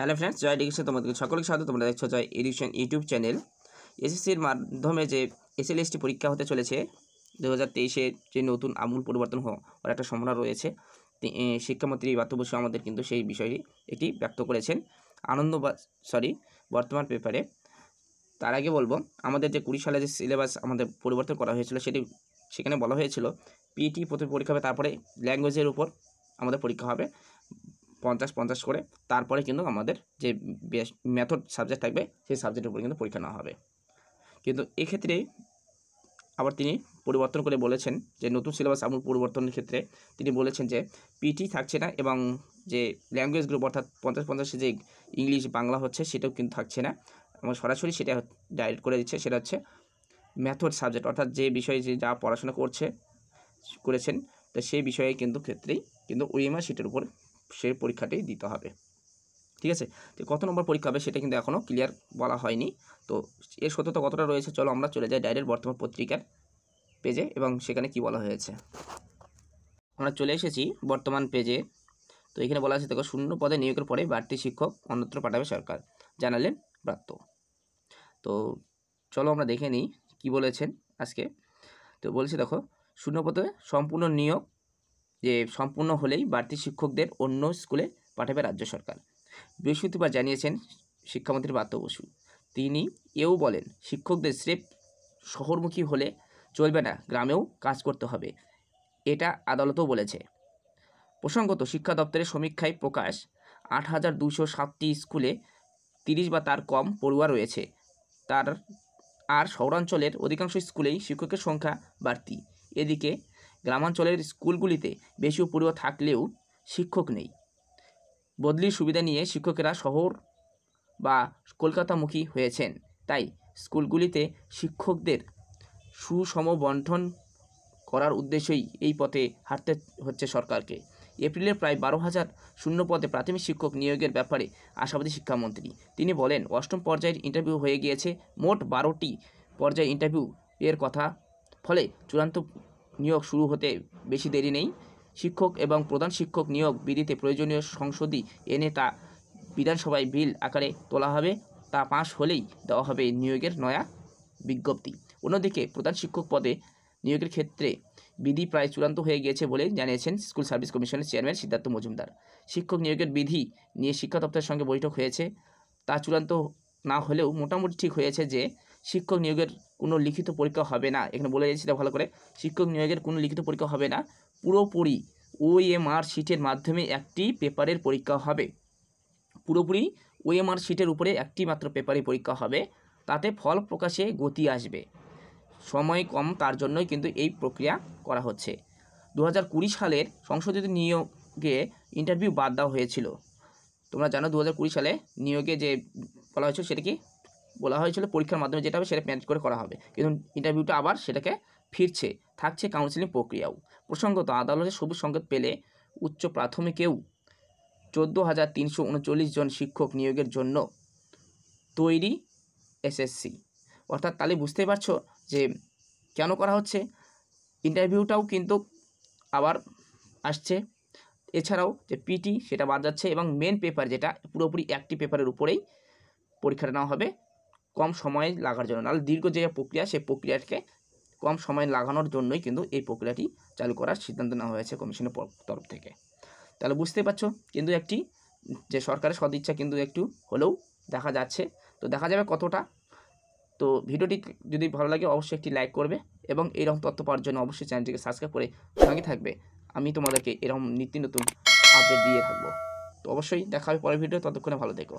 hello friends জয় education তোমাদের সকলকে স্বাগত তোমরা দেখছো জয় এডুকেশন ইউটিউব চ্যানেল এসএসসির মাধ্যমে যে এসএলএসটি পরীক্ষা হতে চলেছে দু হাজার যে নতুন আমূল পরিবর্তন হওয়ার একটা সম্ভাবনা রয়েছে শিক্ষামন্ত্রী বাতু বসু আমাদের কিন্তু সেই বিষয়টি একটি ব্যক্ত করেছেন আনন্দ সরি বর্তমান পেপারে তার আগে বলবো আমাদের যে কুড়ি সালে যে সিলেবাস আমাদের পরিবর্তন করা হয়েছিল সেটি সেখানে বলা হয়েছিল পিটি প্রথম পরীক্ষা হবে তারপরে ল্যাঙ্গুয়েজের উপর আমাদের পরীক্ষা হবে পঞ্চাশ পঞ্চাশ করে তারপরে কিন্তু আমাদের যে মেথড সাবজেক্ট থাকবে সেই সাবজেক্টের উপরে কিন্তু পরীক্ষা নেওয়া হবে কিন্তু এক্ষেত্রে আবার তিনি পরিবর্তন করে বলেছেন যে নতুন সিলেবাস আমূল পরিবর্তনের ক্ষেত্রে তিনি বলেছেন যে পিটি থাকছে না এবং যে ল্যাঙ্গুয়েজ গ্রুপ অর্থাৎ পঞ্চাশ পঞ্চাশে যে ইংলিশ বাংলা হচ্ছে সেটাও কিন্তু থাকছে না এবং সরাসরি সেটা ডাইরেক্ট করে দিচ্ছে সেটা হচ্ছে ম্যাথড সাবজেক্ট অর্থাৎ যে বিষয়ে যে যা পড়াশোনা করছে করেছেন তো সেই বিষয়ে কিন্তু ক্ষেত্রেই কিন্তু ওইএমআর সেটার উপর সেই পরীক্ষাটি দিতে হবে ঠিক আছে তো কত নম্বর পরীক্ষা হবে সেটা কিন্তু এখনও ক্লিয়ার বলা হয়নি তো এর সত্যতা কতটা রয়েছে চলো আমরা চলে যাই ডায়ের বর্তমান পত্রিকার পেজে এবং সেখানে কি বলা হয়েছে আমরা চলে এসেছি বর্তমান পেজে তো এখানে বলা আছে দেখো শূন্য পদে নিয়োগের পরে বাড়তি শিক্ষক অন্যত্র পাঠাবে সরকার জানালেন ব্রাত্য তো চলো আমরা দেখে নিই কী বলেছেন আজকে তো বলছি দেখো শূন্যপদে সম্পূর্ণ নিয়োগ যে সম্পূর্ণ হলেই বাড়তি শিক্ষকদের অন্য স্কুলে পাঠাবে রাজ্য সরকার বৃহস্পতিবার জানিয়েছেন শিক্ষামন্ত্রী পার্থ বসু তিনি এও বলেন শিক্ষকদের স্রেফ শহরমুখী হলে চলবে না গ্রামেও কাজ করতে হবে এটা আদালতও বলেছে প্রসঙ্গত শিক্ষা দপ্তরের সমীক্ষায় প্রকাশ আট হাজার দুশো সাতটি স্কুলে তিরিশ বা তার কম পড়ুয়া রয়েছে তার আর শহরাঞ্চলের অধিকাংশ স্কুলেই শিক্ষকের সংখ্যা বাড়তি এদিকে গ্রামাঞ্চলের স্কুলগুলিতে বেশি উপরিও থাকলেও শিক্ষক নেই বদলির সুবিধা নিয়ে শিক্ষকেরা শহর বা কলকাতামুখী হয়েছেন তাই স্কুলগুলিতে শিক্ষকদের সুষম বন্টন করার উদ্দেশ্যেই এই পথে হাঁটতে হচ্ছে সরকারকে এপ্রিলের প্রায় বারো হাজার শূন্য পদে প্রাথমিক শিক্ষক নিয়োগের ব্যাপারে আশাবাদী শিক্ষামন্ত্রী তিনি বলেন অষ্টম পর্যায়ের ইন্টারভিউ হয়ে গিয়েছে মোট বারোটি পর্যায়ে ইন্টারভিউ এর কথা ফলে চূড়ান্ত নিয়োগ শুরু হতে বেশি দেরি নেই শিক্ষক এবং প্রধান শিক্ষক নিয়োগ বিধিতে প্রয়োজনীয় সংশোধী এনে তা বিধানসভায় বিল আকারে তোলা হবে তা পাশ হলেই দেওয়া হবে নিয়োগের নয়া বিজ্ঞপ্তি অন্যদিকে প্রধান শিক্ষক পদে নিয়োগের ক্ষেত্রে বিধি প্রায় চূড়ান্ত হয়ে গিয়েছে বলে জানিয়েছেন স্কুল সার্ভিস কমিশনের চেয়ারম্যান সিদ্ধার্থ মজুমদার শিক্ষক নিয়োগের বিধি নিয়ে শিক্ষা দপ্তরের সঙ্গে বৈঠক হয়েছে তা চূড়ান্ত না হলেও মোটামুটি ঠিক হয়েছে যে শিক্ষক নিয়োগের কোনো লিখিত পরীক্ষা হবে না এখানে বলে যাচ্ছি ভালো করে শিক্ষক নিয়োগের কোনো লিখিত পরীক্ষা হবে না পুরোপুরি আর শিটের মাধ্যমে একটি পেপারের পরীক্ষা হবে পুরোপুরি আর শিটের উপরে একটি মাত্র পেপারের পরীক্ষা হবে তাতে ফল প্রকাশে গতি আসবে সময় কম তার জন্যই কিন্তু এই প্রক্রিয়া করা হচ্ছে দু হাজার কুড়ি সালের সংশোধিত নিয়োগে ইন্টারভিউ বাদ দেওয়া হয়েছিল তোমরা জানো দু সালে নিয়োগে যে বলা হয়েছিল সেটা কি বলা হয়েছিল পরীক্ষার মাধ্যমে যেটা হবে সেটা ম্যানেজ করে করা হবে কিন্তু ইন্টারভিউটা আবার সেটাকে ফিরছে থাকছে কাউন্সিলিং প্রক্রিয়াও প্রসঙ্গত আদালতে সবুজ সংকেত পেলে উচ্চ প্রাথমিকেও চোদ্দো হাজার তিনশো উনচল্লিশ জন শিক্ষক নিয়োগের জন্য তৈরি এসএসসি অর্থাৎ তাহলে বুঝতেই পারছো যে কেন করা হচ্ছে ইন্টারভিউটাও কিন্তু আবার আসছে এছাড়াও যে পিটি সেটা বাদ যাচ্ছে এবং মেন পেপার যেটা পুরোপুরি একটি পেপারের উপরেই পরীক্ষাটা নেওয়া হবে কম সময় লাগার জন্য নাহলে দীর্ঘ যে প্রক্রিয়া সেই প্রক্রিয়াকে কম সময় লাগানোর জন্যই কিন্তু এই প্রক্রিয়াটি চালু করার সিদ্ধান্ত নেওয়া হয়েছে কমিশনের তরফ থেকে তাহলে বুঝতে পারছো কিন্তু একটি যে সরকারের সদিচ্ছা কিন্তু একটু হলেও দেখা যাচ্ছে তো দেখা যাবে কতটা তো ভিডিওটি যদি ভালো লাগে অবশ্যই একটি লাইক করবে এবং এরকম তথ্য পাওয়ার জন্য অবশ্যই চ্যানেলটিকে সাবস্ক্রাইব করে সঙ্গে থাকবে আমি তোমাদেরকে এরকম নিত্য নতুন আপডেট দিয়ে থাকবো তো অবশ্যই দেখা হবে পরের ভিডিও ততক্ষণে ভালো দেখো